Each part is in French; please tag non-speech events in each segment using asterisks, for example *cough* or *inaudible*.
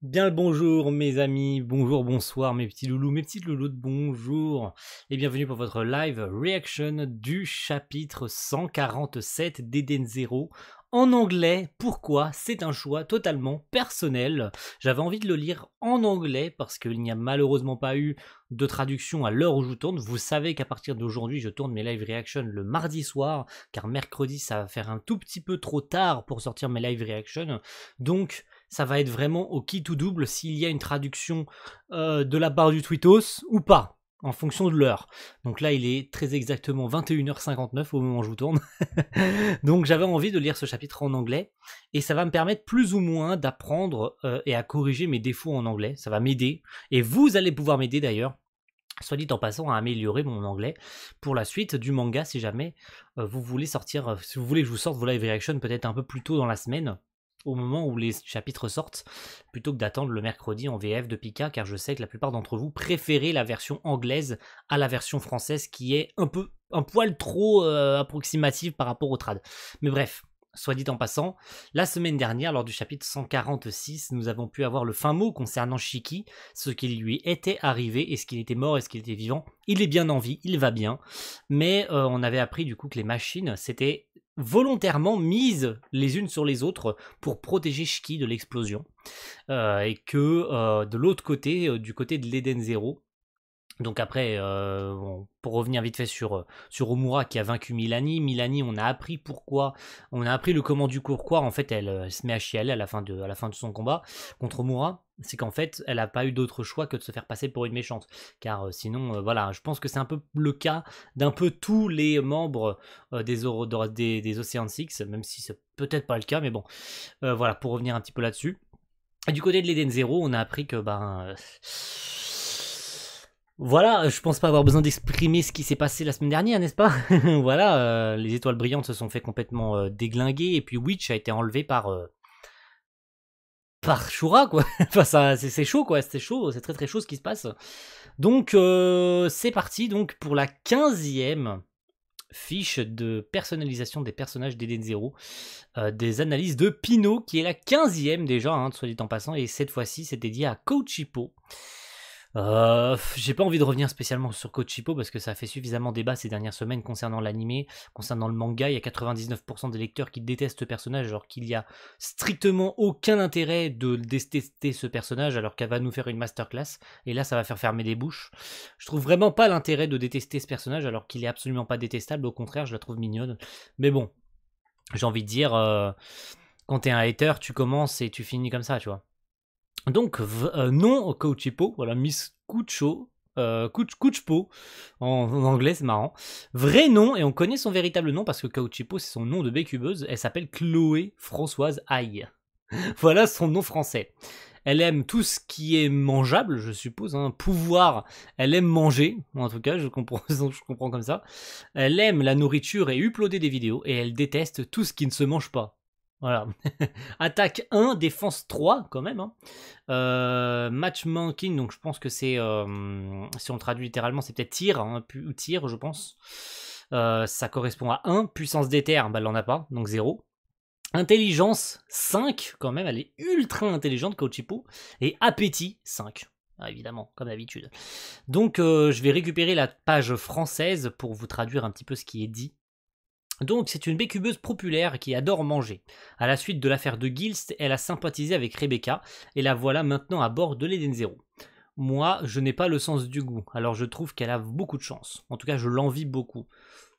Bien le bonjour mes amis, bonjour, bonsoir mes petits loulous, mes petites de bonjour et bienvenue pour votre live reaction du chapitre 147 d'Eden Zero en anglais. Pourquoi C'est un choix totalement personnel. J'avais envie de le lire en anglais parce qu'il n'y a malheureusement pas eu de traduction à l'heure où je tourne. Vous savez qu'à partir d'aujourd'hui, je tourne mes live reactions le mardi soir, car mercredi, ça va faire un tout petit peu trop tard pour sortir mes live reactions. Donc, ça va être vraiment au kit ou double s'il y a une traduction euh, de la part du Twitos ou pas en fonction de l'heure. Donc là, il est très exactement 21h59 au moment où je vous tourne. *laughs* Donc j'avais envie de lire ce chapitre en anglais et ça va me permettre plus ou moins d'apprendre euh, et à corriger mes défauts en anglais. Ça va m'aider et vous allez pouvoir m'aider d'ailleurs. Soit dit en passant, à améliorer mon anglais pour la suite du manga si jamais euh, vous voulez sortir, si vous voulez que je vous sorte vos live reactions peut-être un peu plus tôt dans la semaine au moment où les chapitres sortent, plutôt que d'attendre le mercredi en VF de Pika, car je sais que la plupart d'entre vous préférez la version anglaise à la version française qui est un peu un poil trop euh, approximative par rapport au trad. Mais bref, Soit dit en passant, la semaine dernière, lors du chapitre 146, nous avons pu avoir le fin mot concernant Shiki, ce qui lui était arrivé, est-ce qu'il était mort, est-ce qu'il était vivant. Il est bien en vie, il va bien, mais euh, on avait appris du coup que les machines c'était volontairement mises les unes sur les autres pour protéger Shiki de l'explosion. Euh, et que euh, de l'autre côté, euh, du côté de l'Eden Zero, donc après, pour revenir vite fait sur, sur Omura qui a vaincu Milani, Milani, on a appris pourquoi, on a appris le comment du quoi en fait, elle, se met à chialer à la fin de, à la fin de son combat contre Omura c'est qu'en fait, elle n'a pas eu d'autre choix que de se faire passer pour une méchante. Car euh, sinon, euh, voilà, je pense que c'est un peu le cas d'un peu tous les membres euh, des, des, des même si c'est peut-être pas le cas, mais bon, voilà, pour revenir un petit peu là-dessus. Du côté de l'Eden Zero, on a appris que, ben... Voilà, je pense pas avoir besoin d'exprimer ce qui s'est passé la semaine dernière, n'est-ce pas *laughs* Voilà, les étoiles brillantes se sont fait complètement déglinguer, et puis Witch a été enlevée par par quoi. *laughs* enfin, ça, c'est chaud, quoi. C'est chaud, c'est très très chaud ce qui se passe. Donc, euh, c'est parti donc pour la 15e fiche de personnalisation des personnages d'Eden euh, des analyses de Pino, qui est la 15e déjà, hein, soit dit en passant, et cette fois-ci, c'est dédié à Coachipo. Euh, j'ai pas envie de revenir spécialement sur Kochipo parce que ça a fait suffisamment débat ces dernières semaines concernant l'anime, concernant le manga. Il y a 99% des lecteurs qui détestent ce personnage alors qu'il y a strictement aucun intérêt de détester ce personnage alors qu'elle va nous faire une masterclass. Et là, ça va faire fermer des bouches. Je trouve vraiment pas l'intérêt de détester ce personnage alors qu'il est absolument pas détestable. Au contraire, je la trouve mignonne. Mais bon, j'ai envie de dire, euh, quand t'es un hater, tu commences et tu finis comme ça, tu vois. Donc, nom euh, non voilà, Miss Kucho, euh, en, anglais, c'est marrant. Vrai nom, et on connaît son véritable nom parce que Kauchipo c'est son nom de bécubeuse. Elle s'appelle Chloé Françoise Aïe. *laughs* voilà son nom français. Elle aime tout ce qui est mangeable, je suppose. Hein. Pouvoir, elle aime manger. En tout cas, je comprends, *laughs* je comprends comme ça. Elle aime la nourriture et uploader des vidéos. Et elle déteste tout ce qui ne se mange pas. Voilà. *laughs* Attaque 1, défense 3 quand même. Hein. Euh, match donc je pense que c'est, euh, si on traduit littéralement, c'est peut-être tir, hein, ou tir je pense. Euh, ça correspond à 1. Puissance d'éther, bah, elle n'en a pas, donc 0. Intelligence 5 quand même, elle est ultra intelligente Coachipo. Et appétit 5. Ah, évidemment, comme d'habitude. Donc je vais récupérer la page française pour vous traduire un petit peu ce qui est dit donc c'est une bécubeuse populaire qui adore manger. À la suite de l'affaire de Gilst, elle a sympathisé avec Rebecca et la voilà maintenant à bord de l'Eden Zero. Moi, je n'ai pas le sens du goût, alors je trouve qu'elle a beaucoup de chance. En tout cas, je l'envie beaucoup.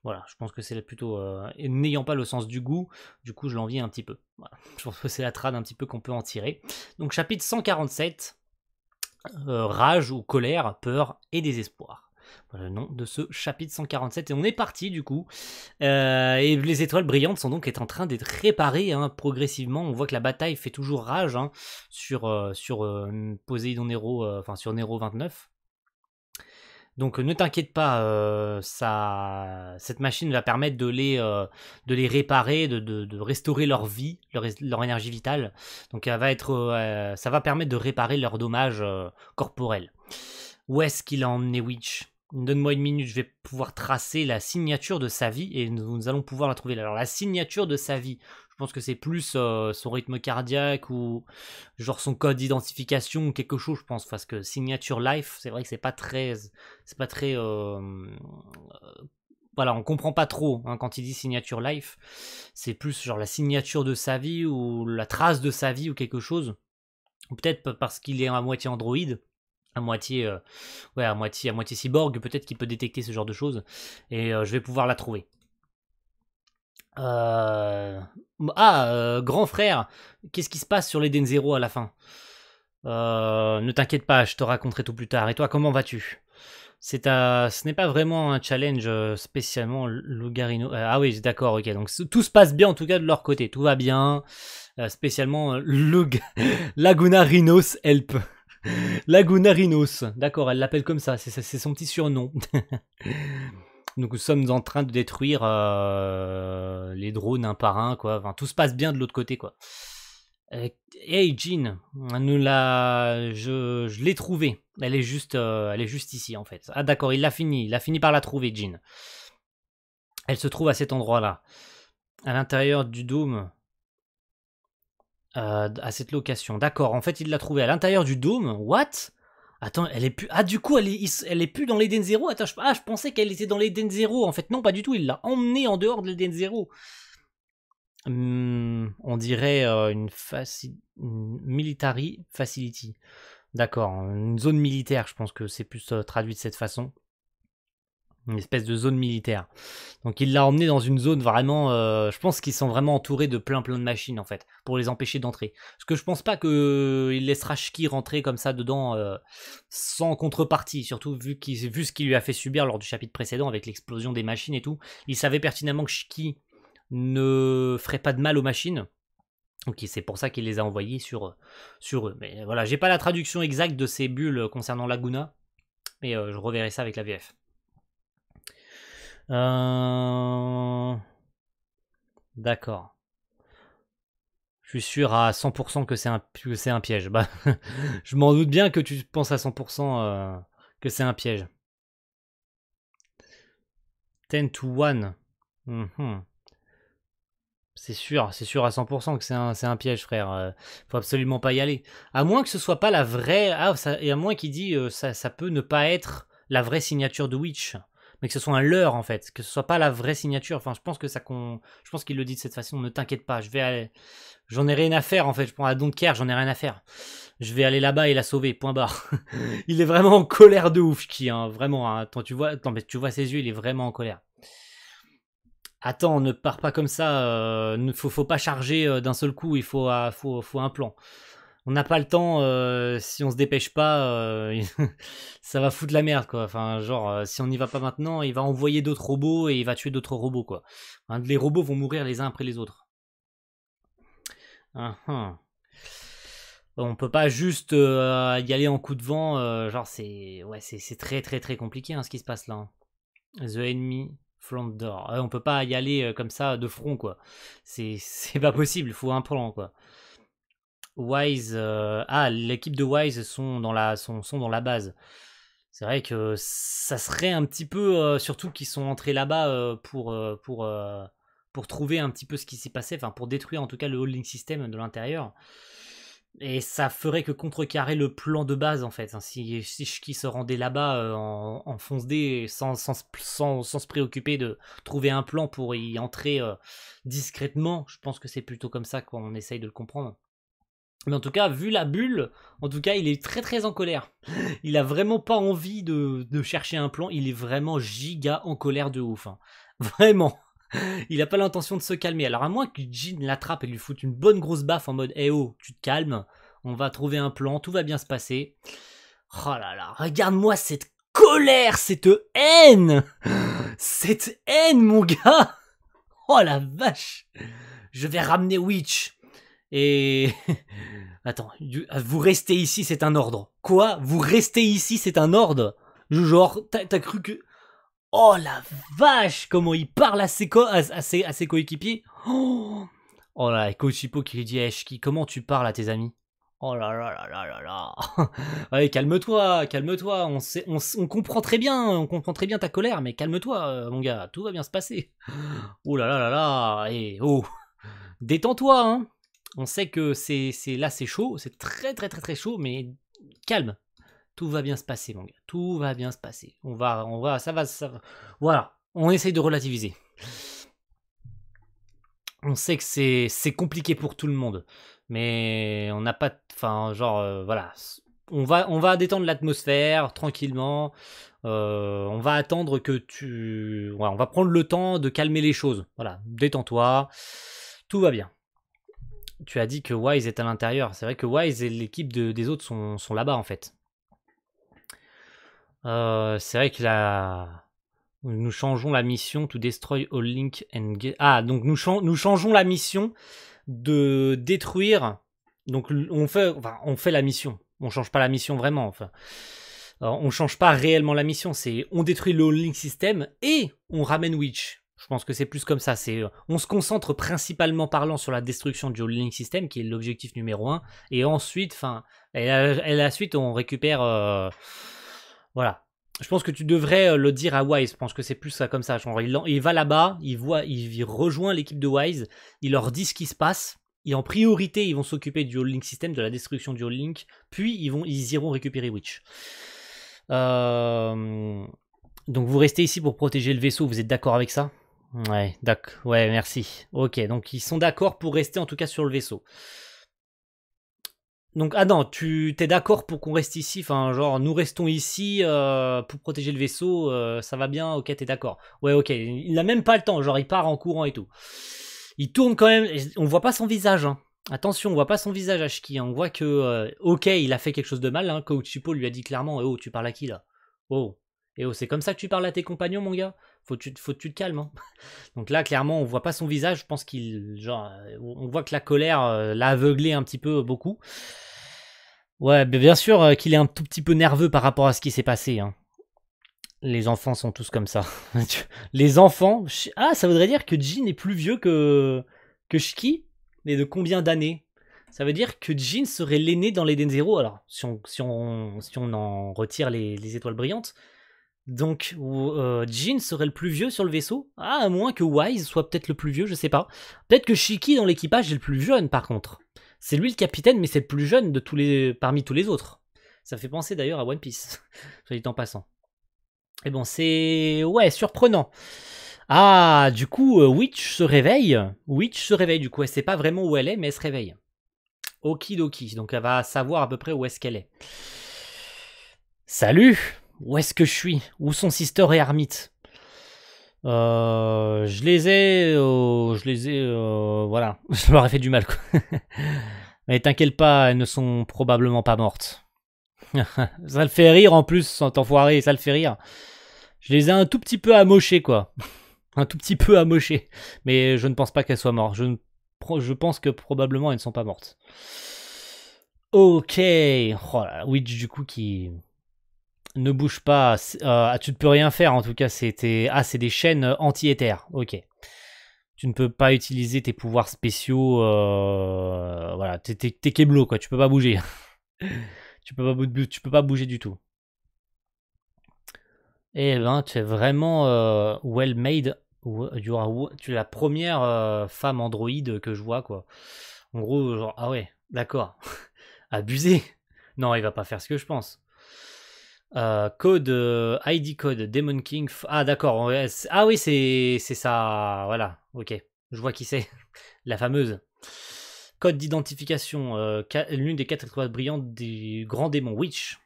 Voilà, je pense que c'est plutôt euh, n'ayant pas le sens du goût, du coup je l'envie un petit peu. *laughs* Je pense que c'est la trad un petit peu qu'on peut en tirer. Donc chapitre 147, euh, rage ou colère, peur et désespoir. Voilà le nom de ce chapitre 147. Et on est parti du coup. Euh, et les étoiles brillantes sont donc en train d'être réparées hein, progressivement. On voit que la bataille fait toujours rage hein, sur, euh, sur euh, Poséidon Nero, enfin sur Nero 29. Donc ne t'inquiète pas, ça, cette machine va permettre de les, de les réparer, de, de, restaurer leur vie, leur, leur énergie vitale. Donc elle va être, ça va permettre de réparer leurs dommages corporels. Où est-ce qu'il a emmené Witch Donne-moi une minute, je vais pouvoir tracer la signature de sa vie et nous, allons pouvoir la trouver. Alors la signature de sa vie, je pense que c'est plus euh, son rythme cardiaque ou genre son code d'identification ou quelque chose, je pense, parce que signature life, c'est vrai que c'est pas très, c'est pas très, euh, euh, voilà, on comprend pas trop hein, quand il dit signature life. C'est plus genre la signature de sa vie ou la trace de sa vie ou quelque chose. Peut-être parce qu'il est à moitié androïde à moitié, euh, ouais, à moitié, à moitié cyborg, peut-être qu'il peut détecter ce genre de choses, et euh, je vais pouvoir la trouver. Euh, ah, grand frère, qu'est-ce qui se passe sur les Denzero à la fin Ne t'inquiète pas, je te raconterai tout plus tard. Et toi, comment vas-tu c'est à ce n'est pas vraiment un challenge spécialement Lugarino. ah oui, d'accord, ok. Donc tout se passe bien en tout cas de leur côté, tout va bien. spécialement Lug... *laughs* Laguna Rhinos Help. Lagunarinos, d'accord, elle l'appelle comme ça, c'est son petit surnom. *laughs* nous sommes en train de détruire euh, les drones un par un, quoi. tout se passe bien de l'autre côté, quoi. Euh, hey Jean, nous la, je, l'ai trouvée. Elle est juste, euh, elle est juste ici en fait. Ah d'accord, il l'a fini, il a fini par la trouver, Jean. Elle se trouve à cet endroit-là, à l'intérieur du dôme. Euh, à cette location. D'accord, en fait, il l'a trouvée à l'intérieur du dôme. What Attends, elle est plus. Ah, du coup, elle est, elle est plus dans l'Eden Zero. Attends, je... Ah, je pensais qu'elle était dans l'Eden Zero. En fait, non, pas du tout. Il l'a emmenée en dehors de l'Eden Zero. Hmm, on dirait euh, une, faci... military facility. D'accord, une zone militaire, je pense que c'est plus euh, traduit de cette façon une espèce de zone militaire. Donc il l'a emmené dans une zone vraiment, euh, je pense qu'ils sont vraiment entourés de plein plein de machines en fait, pour les empêcher d'entrer. Parce que je pense pas qu'il laissera Shiki rentrer comme ça dedans euh, sans contrepartie, surtout vu, vu ce qu'il lui a fait subir lors du chapitre précédent avec l'explosion des machines et tout. Il savait pertinemment que Shiki ne ferait pas de mal aux machines. Donc c'est pour ça qu'il les a envoyés sur, eux. Mais voilà, j'ai pas la traduction exacte de ces bulles euh, concernant Laguna, mais je reverrai ça avec la VF. Euh, d'accord. Je suis sûr à 100% que c'est un, piège. *laughs* Bah, je m'en doute bien que tu penses à 100% euh, que c'est un piège. 10 to 1. Mhm. C'est sûr, c'est sûr à 100% que c'est un, piège, frère. Euh, faut absolument pas y aller. À moins que ce soit pas la vraie. Ah, ça, et à moins qu'il dit ça, ça peut ne pas être la vraie signature de Witch mais que ce soit un leurre en fait, que ce soit pas la vraie signature. Enfin, je pense que ça je pense qu'il le dit de cette façon. Ne t'inquiète pas, je vais aller, j'en ai rien à faire en fait. Je prends à Dunkerque, j'en ai rien à faire. Je vais aller là-bas et la sauver. Point barre. Mm. *laughs* il est vraiment en colère de ouf, qui hein, vraiment. Hein. Attends, tu vois, tu vois ses yeux, il est vraiment en colère. Attends, ne pars pas comme ça. Euh, ne faut, pas charger euh, d'un seul coup. Il faut euh, un plan on n'a pas le temps, euh, si on se dépêche pas, euh, *laughs* ça va foutre la merde, quoi. Enfin, genre, euh, si on n'y va pas maintenant, il va envoyer d'autres robots et il va tuer d'autres robots, quoi. les robots vont mourir les uns après les autres. On ah, ah. On peut pas juste y aller en coup de vent, genre, c'est ouais, c'est très très très compliqué hein, ce qui se passe là. Hein. The enemy front door. on peut pas y aller comme ça de front, quoi. *laughs* C'est pas possible, il faut un plan, quoi. Wise. Euh, ah, l'équipe de Wise sont dans la, sont, sont dans la base. C'est vrai que ça serait un petit peu, euh, surtout qu'ils sont entrés là-bas euh, pour, pour, pour trouver un petit peu ce qui s'est passé, enfin pour détruire en tout cas le holding system de l'intérieur. Et ça ferait que contrecarrer le plan de base en fait. Hein, si, si qui se rendait là-bas en, en, fonce D sans, sans, sans, sans, se préoccuper de trouver un plan pour y entrer discrètement, je pense que c'est plutôt comme ça qu'on essaye de le comprendre. Mais en tout cas, vu la bulle, en tout cas, il est très très en colère. *gasps* Il a vraiment pas envie de, de chercher un plan. Il est vraiment giga en colère de ouf. Hein. *laughs* Vraiment. *laughs* Il n'a pas l'intention de se calmer. Alors à moins que Jin l'attrape et lui foute une bonne grosse baffe en mode Eh oh, tu te calmes, on va trouver un plan, tout va bien se passer. Oh là là, regarde-moi cette colère, cette haine *gasps* Cette haine, mon gars *laughs* Oh la vache Je vais ramener Witch et *laughs* attends, ah, vous restez ici, c'est un ordre. Quoi Vous restez ici, c'est un ordre Genre, t'as cru que... Oh la vache Comment il parle à ses, co à, ses, à ses coéquipiers Oh, oh là, Kochipo qui lui dit eh, comment tu parles à tes amis Oh là là là là là Allez, *laughs* calme-toi, calme-toi, on, comprend très bien, on comprend très bien ta colère, mais calme-toi, euh, mon gars, tout va bien se passer. Oh là là là là, et oh Détends-toi, hein on sait que c'est là c'est chaud, c'est très très très très chaud, mais calme, tout va bien se passer mon gars, tout va bien se passer. On va, on va, ça va, ça va. Voilà, on essaye de relativiser. On sait que c'est compliqué pour tout le monde, mais on n'a pas, enfin genre euh, voilà, on va, on va détendre l'atmosphère tranquillement. Euh, on va attendre que tu, on va prendre le temps de calmer les choses. Voilà, détends-toi, tout va bien tu as dit que Wise est à l'intérieur. C'est vrai que Wise et l'équipe des autres sont, là-bas, en fait. Euh, c'est vrai que nous changeons la mission to destroy all link and Ah, donc nous, changeons la mission de détruire... Donc on fait, on fait la mission. On change pas la mission vraiment, enfin. Euh, on change pas réellement la mission. C'est on détruit le all link system et on ramène Witch. Je pense que c'est plus comme ça. Euh, on se concentre principalement parlant sur la destruction du Link system, qui est l'objectif numéro 1. Et ensuite, enfin, et la suite, on récupère. Euh, voilà. Je pense que tu devrais euh, le dire à Wise. Je pense que c'est plus ça comme ça. il, va là-bas, il voit, il, rejoint l'équipe de Wise, il leur dit ce qui se passe. Et en priorité, ils vont s'occuper du Link system, de la destruction du Link Puis ils vont, ils iront récupérer Witch. Donc vous restez ici pour protéger le vaisseau. Vous êtes d'accord avec ça Ouais, d'accord. Ouais, merci. Ok, donc ils sont d'accord pour rester en tout cas sur le vaisseau. Donc, ah non, tu t'es d'accord pour qu'on reste ici Enfin, genre, nous restons ici euh, pour protéger le vaisseau, euh, ça va bien, ok, t'es d'accord. Ouais, ok, il n'a même pas le temps, genre, il part en courant et tout. Il tourne quand même, on voit pas son visage, hein. Attention, on voit pas son visage, Ashki, hein. on voit que, euh, ok, il a fait quelque chose de mal, hein. lui a dit clairement, oh, tu parles à qui, là Oh, et oh, c'est comme ça que tu parles à tes compagnons, mon gars faut tu, faut tu te calmes. Hein. *laughs* Donc là, clairement, on voit pas son visage. Je pense qu'il, genre, on voit que la colère euh, l'a aveuglé un petit peu euh, beaucoup. Ouais, bien sûr euh, qu'il est un tout petit peu nerveux par rapport à ce qui s'est passé. Hein. Les enfants sont tous comme ça. *laughs* Les enfants. Ah, ça voudrait dire que Jin est plus vieux que que Shiki, mais de combien d'années ça veut dire que Jin serait l'aîné dans les Zero. Alors, si on, si, on, si on en retire les étoiles brillantes, donc euh, Jin serait le plus vieux sur le vaisseau, ah, à moins que Wise soit peut-être le plus vieux, je sais pas. Peut-être que Shiki dans l'équipage est le plus jeune par contre. C'est lui le capitaine, mais c'est le plus jeune de tous les... parmi tous les autres. Ça fait penser d'ailleurs à One Piece, j'ai *laughs* dit en passant. Et eh bon, c'est... Ouais, surprenant. Ah, du coup, euh, Witch se réveille. Witch se réveille, du coup, elle sait pas vraiment où elle est, mais elle se réveille. Okidoki, donc elle va savoir à peu près où est-ce qu'elle est. Salut où est-ce que je suis Où sont Sister et Hermite euh, je les ai, euh, je les ai, euh, voilà, *laughs* je leur ai fait du mal. Quoi. *laughs* Mais t'inquiète pas, elles ne sont probablement pas mortes. *laughs* ça le fait rire en plus, sans t'enfoirer, ça le fait rire. Je les ai un tout petit peu amochées, quoi. un tout petit peu amochées. Mais je ne pense pas qu'elles soient mortes. Je, pense que probablement elles ne sont pas mortes. Ok. Oh Witch du coup qui, ne bouge pas. Euh, tu ne peux rien faire en tout cas. C'était ah, c'est des chaînes euh, anti-éther. Ok. Tu ne peux pas utiliser tes pouvoirs spéciaux. Euh, voilà, t'es t'es keblo quoi. Tu peux pas bouger. *laughs* tu peux pas tu peux pas bouger du tout. Eh ben, tu es vraiment euh, well made. Ah, tu es la première femme androïde que je vois quoi. En gros, genre ah ouais, d'accord. *laughs* Abusé. Non, il va pas faire ce que je pense. Euh, code euh, ID code Demon King. Ah d'accord. Ah oui c'est c'est ça. Voilà. Ok. Je vois qui c'est. *laughs* La fameuse. Code d'identification. Euh, l'une des quatre étoiles brillantes du grand démon Witch.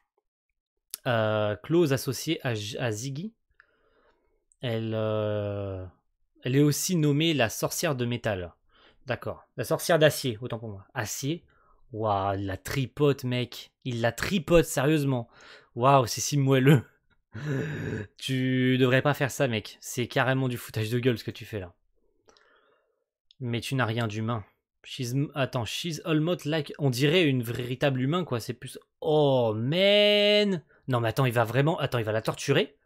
close associée à, à Ziggy. Elle elle est aussi nommée la sorcière de métal. D'accord. La sorcière d'acier autant pour moi. Acier. Waouh, la tripote mec. Il la tripote sérieusement waouh, c'est si moelleux. *laughs* tu devrais pas faire ça, mec. C'est carrément du foutage de gueule ce que tu fais là. Mais tu n'as rien d'humain. She's... Attends, she's almost like. On dirait une véritable humain, quoi. C'est plus. Oh, man Non, mais attends, il va vraiment. Attends, il va la torturer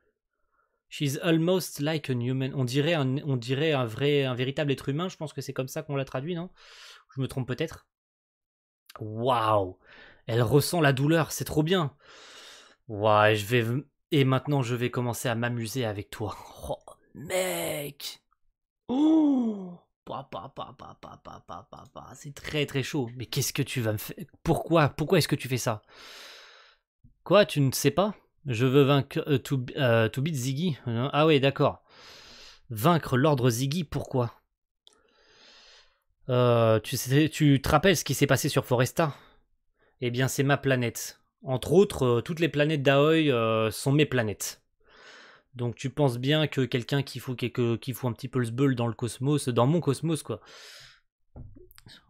She's almost like a human. On dirait un, on dirait un vrai, un véritable être humain. Je pense que c'est comme ça qu'on la traduit, non Je me trompe peut-être. Waouh Elle ressent la douleur, c'est trop bien. Ouais, je vais. Et maintenant, je vais commencer à m'amuser avec toi. *laughs* Oh, mec C'est très très chaud. Mais qu'est-ce que tu vas me faire Pourquoi Pourquoi est-ce que tu fais ça Quoi Tu ne sais pas Je veux vaincre. Euh, tout euh, to, beat Ziggy hein? Ah ouais d'accord. Vaincre l'ordre Ziggy, pourquoi euh, tu, sais, tu te rappelles ce qui s'est passé sur Foresta Eh bien, c'est ma planète. Entre autres, euh, toutes les planètes d'Aoi euh, sont mes planètes. Donc tu penses bien que quelqu'un qui fout, qui un petit peu le bull dans le cosmos, dans mon cosmos, quoi.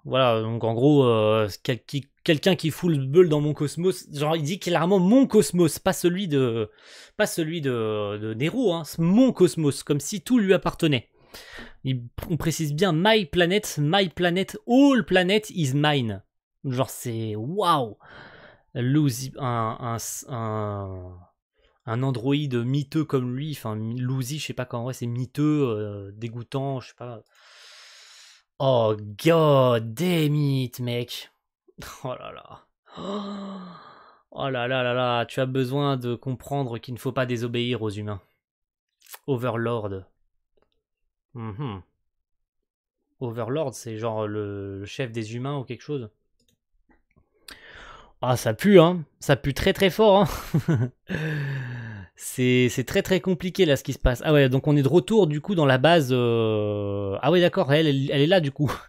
Voilà, donc en gros, euh, quelqu'un qui fout le bull dans mon cosmos, genre il dit clairement mon cosmos, pas celui de, pas celui de, de Nero, hein, mon cosmos, comme si tout lui appartenait. on précise bien my planet, my planet, all planet is mine. Genre c'est waouh un, un, un, androïde miteux comme lui, enfin Lousy, je sais pas comment c'est miteux, euh, dégoûtant, je sais pas. Oh god damn it, mec. *laughs* Oh là là. Oh là là là là, tu as besoin de comprendre qu'il ne faut pas désobéir aux humains. Overlord. Mhm. Overlord, c'est genre le chef des humains ou quelque chose ah, ça pue, hein. Ça pue très très fort, hein. *laughs* c'est très très compliqué là ce qui se passe. Ah ouais, donc on est de retour du coup dans la base. Euh, ah ouais, d'accord, elle, elle, est là du coup. *laughs*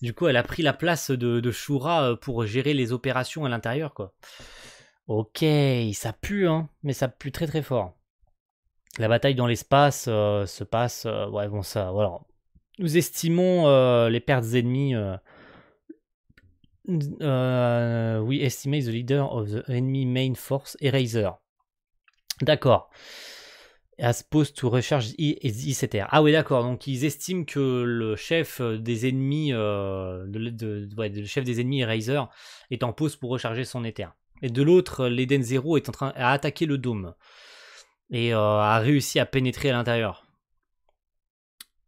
Du coup, elle a pris la place de, de Shura euh, pour gérer les opérations à l'intérieur, quoi. Ok, ça pue, hein. Mais ça pue très très fort. La bataille dans l'espace euh, se passe. ouais, bon, ça. Voilà. Nous estimons les pertes ennemies euh, we estimate the leader of the enemy main force Eraser. D'accord. As post to recharge, ether. Ah oui, d'accord. Donc ils estiment que le chef des ennemis, euh, le chef des ennemis Eraser est en pause pour recharger son Ether. Et de l'autre, l'Eden Zero est en train à attaquer le dôme et euh, a réussi à pénétrer à l'intérieur.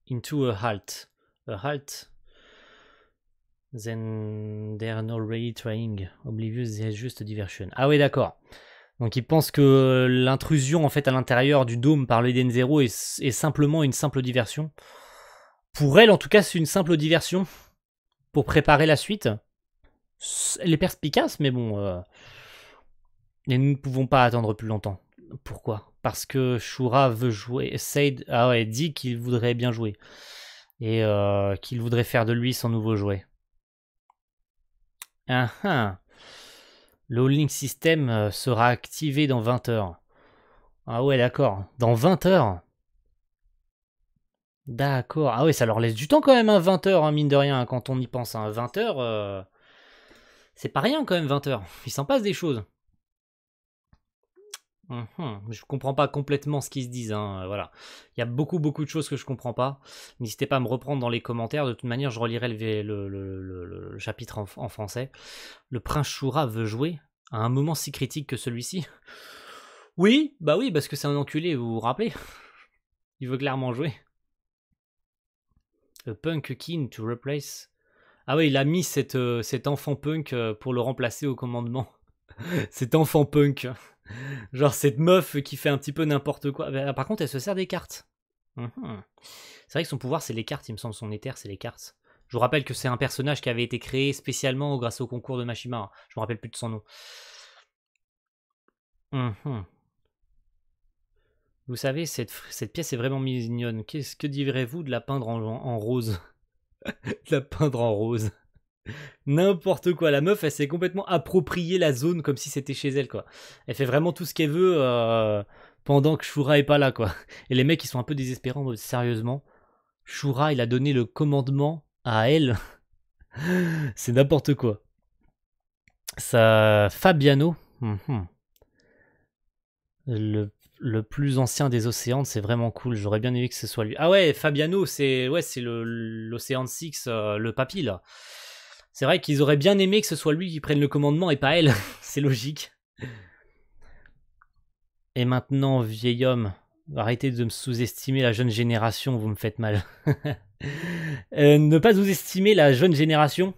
Into a halt. A halt. Then they're trying. Oblivious is just diversion. Ah oui, d'accord. Donc ils pensent que l'intrusion en fait à l'intérieur du dôme par l'Eden Zero est, simplement une simple diversion. Pour elle, en tout cas, c'est une simple diversion pour préparer la suite. Elle est perspicace, mais bon. Euh, et nous ne pouvons pas attendre plus longtemps. Pourquoi Parce que Shura veut jouer. Said ah ouais, dit qu'il voudrait bien jouer. Et euh, qu'il voudrait faire de lui son nouveau jouet. Ah ah. le link System euh, sera activé dans 20 heures. Ah ouais, d'accord. Dans 20 heures D'accord. Ah ouais, ça leur laisse du temps quand même, hein, 20 heures, hein, mine de rien, hein. quand on y pense. à hein. 20 heures, euh, c'est pas rien quand même, 20 heures. Il s'en passe des choses. Je mhm. je comprends pas complètement ce qu'ils se disent. Hein, euh, voilà, il y a beaucoup beaucoup de choses que je comprends pas. N'hésitez pas à me reprendre dans les commentaires. De toute manière, je relirai le, chapitre en, français. Le prince Shura veut jouer à un moment si critique que celui-ci. *laughs* Oui, bah oui, parce que c'est un enculé. Vous vous rappelez *laughs* Il veut clairement jouer. A punk king to replace. Ah oui, il a mis euh, cet enfant punk euh, pour le remplacer au commandement. *laughs* Cet enfant punk. Genre cette meuf qui fait un petit peu n'importe quoi. Bah, par contre, elle se sert des cartes. Mhm. C'est vrai que son pouvoir, c'est les cartes, il me semble. Son éther, c'est les cartes. Je vous rappelle que c'est un personnage qui avait été créé spécialement grâce au concours de Machima. Je me rappelle plus de son nom. Mhm. Vous savez, cette, cette, pièce est vraiment mignonne. Qu'est-ce que direz-vous de la peindre en, en rose *laughs* La peindre en rose. N'importe quoi. La meuf, elle s'est complètement appropriée la zone comme si c'était chez elle, quoi. Elle fait vraiment tout ce qu'elle veut euh, pendant que Shura est pas là, quoi. *laughs* Et les mecs, ils sont un peu désespérants. Euh, sérieusement, Shura, il a donné le commandement à elle. *laughs* C'est n'importe quoi. Ça, Fabiano, mhm. le, le, plus ancien des Océans, c'est vraiment cool. J'aurais bien aimé que ce soit lui. Ah ouais, Fabiano, c'est ouais, c'est l'Océan 6, euh, le papy là. C'est vrai qu'ils auraient bien aimé que ce soit lui qui prenne le commandement et pas elle. *laughs* C'est logique. Et maintenant, vieil homme, arrêtez de me sous-estimer la jeune génération, vous me faites mal. *laughs* Euh, ne pas sous-estimer la jeune génération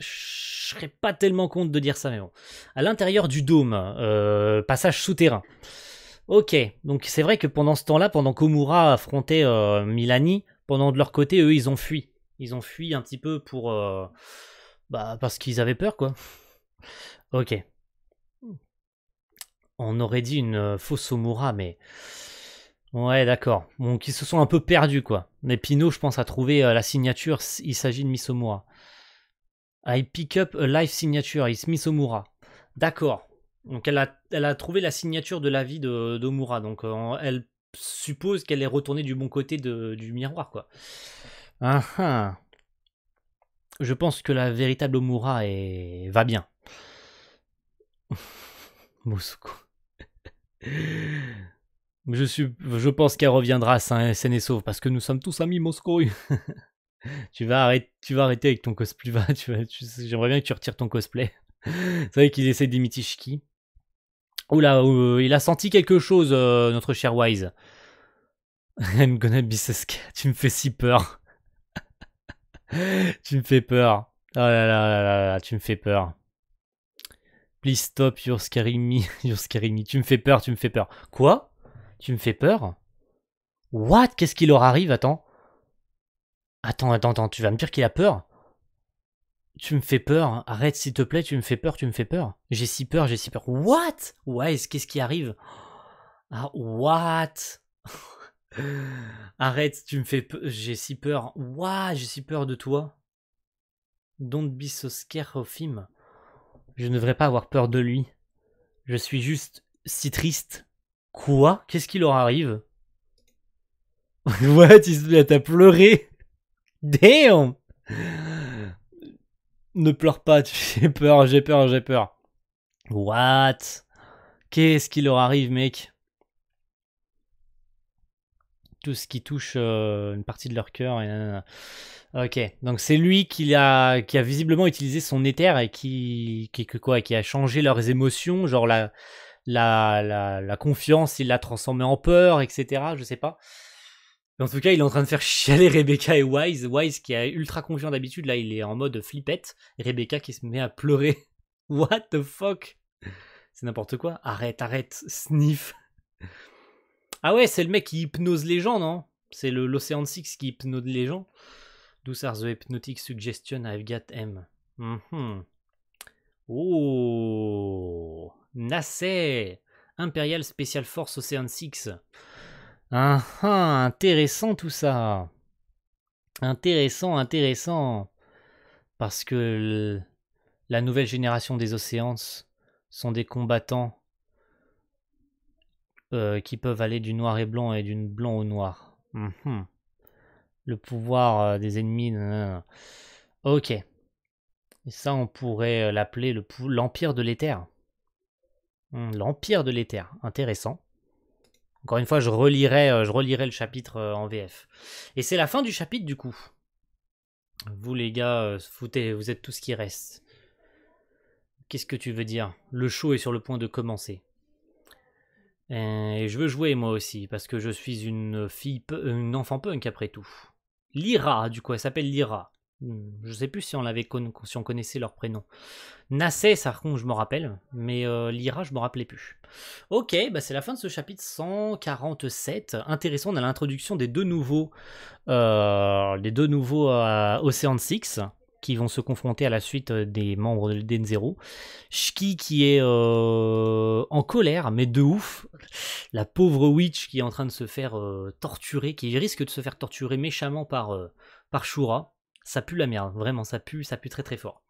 Je serais pas tellement compte de dire ça, mais bon. À l'intérieur du dôme, euh, passage souterrain. Ok, donc c'est vrai que pendant ce temps-là, pendant qu'Omura affrontait euh, Milani, pendant de leur côté, eux, ils ont fui. Ils ont fui un petit peu pour. Euh, bah, parce qu'ils avaient peur, quoi. Ok. On aurait dit une euh, fausse Omura, mais. Ouais, d'accord. Donc, ils se sont un peu perdus, quoi. Mais Pinot, je pense, a trouvé euh, la signature. Il s'agit de Misomura. I pick up a life signature. It's Omura. D'accord. Donc, elle a, elle a trouvé la signature de la vie d'Omura. Donc, elle suppose qu'elle est retournée du bon côté de, du miroir, quoi. Ah, Je pense que la véritable Omura est... va bien. *laughs* Moscou Je, suis, je pense qu'elle reviendra saine et sauve parce que nous sommes tous amis Moscou. *laughs* tu, vas arrêter, tu vas arrêter avec ton cosplay. Tu vas, J'aimerais bien que tu retires ton cosplay. *laughs* C'est vrai qu'ils essaient d'imiter Shiki. Oula, euh, il a senti quelque chose, euh, notre cher Wise. gonna be tu me fais si peur. *laughs* tu me fais peur. Oh là là là là, là tu me fais peur. Please stop, you're scaring me, *laughs* you're scaring me. Tu me fais peur, tu me fais peur. Quoi Tu me fais peur What Qu'est-ce qui leur arrive Attends. Attends, attends, attends, tu vas me dire qu'il a peur tu me fais peur, hein. arrête s'il te plaît, tu me fais peur, tu me fais peur. J'ai si peur, j'ai si peur. What Ouais, qu'est-ce qui arrive Ah, what *laughs* Arrête, tu me fais peur j'ai si peur. Waouh, j'ai si peur de toi. Don't be so scared of him. Je ne devrais pas avoir peur de lui. Je suis juste si triste. Quoi Qu'est-ce qui leur arrive *laughs* What T'as pleuré Damn Ne pleure pas, j'ai *laughs* peur, j'ai peur, j'ai peur. What Qu'est-ce qui leur arrive, mec tout ce qui touche euh, une partie de leur cœur. Et Ok, donc c'est lui qui a, qui a visiblement utilisé son éther et qui, quoi, qui a changé leurs émotions, genre la, la, confiance, il l'a transformée en peur, etc. Je sais pas. en tout cas, il est en train de faire chialer Rebecca et Wise. Wise qui est ultra confiant d'habitude, là il est en mode flippette. Rebecca qui se met à pleurer. *laughs* What the fuck C'est n'importe quoi. Arrête, arrête, sniff. Ah ouais, c'est le mec qui hypnose les gens, non C'est l'Océan 6 qui hypnose les gens. D'où are the hypnotic Suggestion, I've got M. Mm Oh Nassé Imperial Special Force Ocean 6. Ah, ah, intéressant tout ça. Intéressant, intéressant. Parce que la nouvelle génération des Océans sont des combattants euh, qui peuvent aller du noir et blanc et du blanc au noir. Mhm. Le pouvoir euh, des ennemis. Ok. Et ça, on pourrait euh, l'appeler l'empire de l'éther. Hmm, l'empire de l'éther, intéressant. Encore une fois, je relirai, je relirai le chapitre en VF. Et c'est la fin du chapitre du coup. Vous les gars, foutez, vous êtes tout ce qui reste. Qu'est-ce que tu veux dire Le show est sur le point de commencer. Euh, et je veux jouer moi aussi, parce que je suis une fille, euh, une enfant punk après tout. Lyra, du coup, elle s'appelle Lyra. Hmm, je sais plus si on l'avait si on connaissait leur prénom. Nassé, ça je me rappelle, mais euh, Lyra, je me rappelais plus. Ok, bah c'est la fin de ce chapitre 147. Intéressant, on a l'introduction des deux nouveaux, euh, les deux nouveaux à Ocean Six qui vont se confronter à la suite euh, des membres de Denzero. 0 Shki qui est euh, en colère, mais de ouf. La pauvre witch qui est en train de se faire euh, torturer, qui risque de se faire torturer méchamment par, par Shura ça pue la merde, vraiment, ça pue, ça pue très très fort.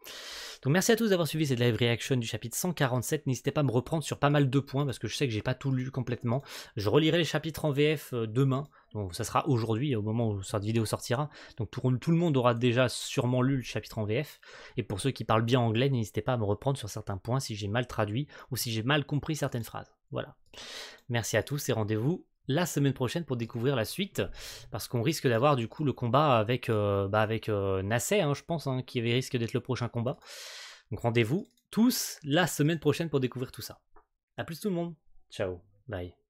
Donc merci à tous d'avoir suivi cette live reaction du chapitre 147. N'hésitez pas à me reprendre sur pas mal de points parce que je sais que j'ai pas tout lu complètement. Je relirai les chapitres en VF euh, demain. Donc ça sera aujourd'hui au moment où cette vidéo sortira. Donc tout le monde aura déjà sûrement lu le chapitre en VF. Et pour ceux qui parlent bien anglais, n'hésitez pas à me reprendre sur certains points si j'ai mal traduit ou si j'ai mal compris certaines phrases. Voilà. Merci à tous et rendez-vous la semaine prochaine pour découvrir la suite, parce qu'on risque d'avoir du coup le combat avec, euh, bah, avec euh, hein, je pense, hein, qui risque d'être le prochain combat. Donc rendez-vous tous la semaine prochaine pour découvrir tout ça. A plus tout le monde, ciao, bye.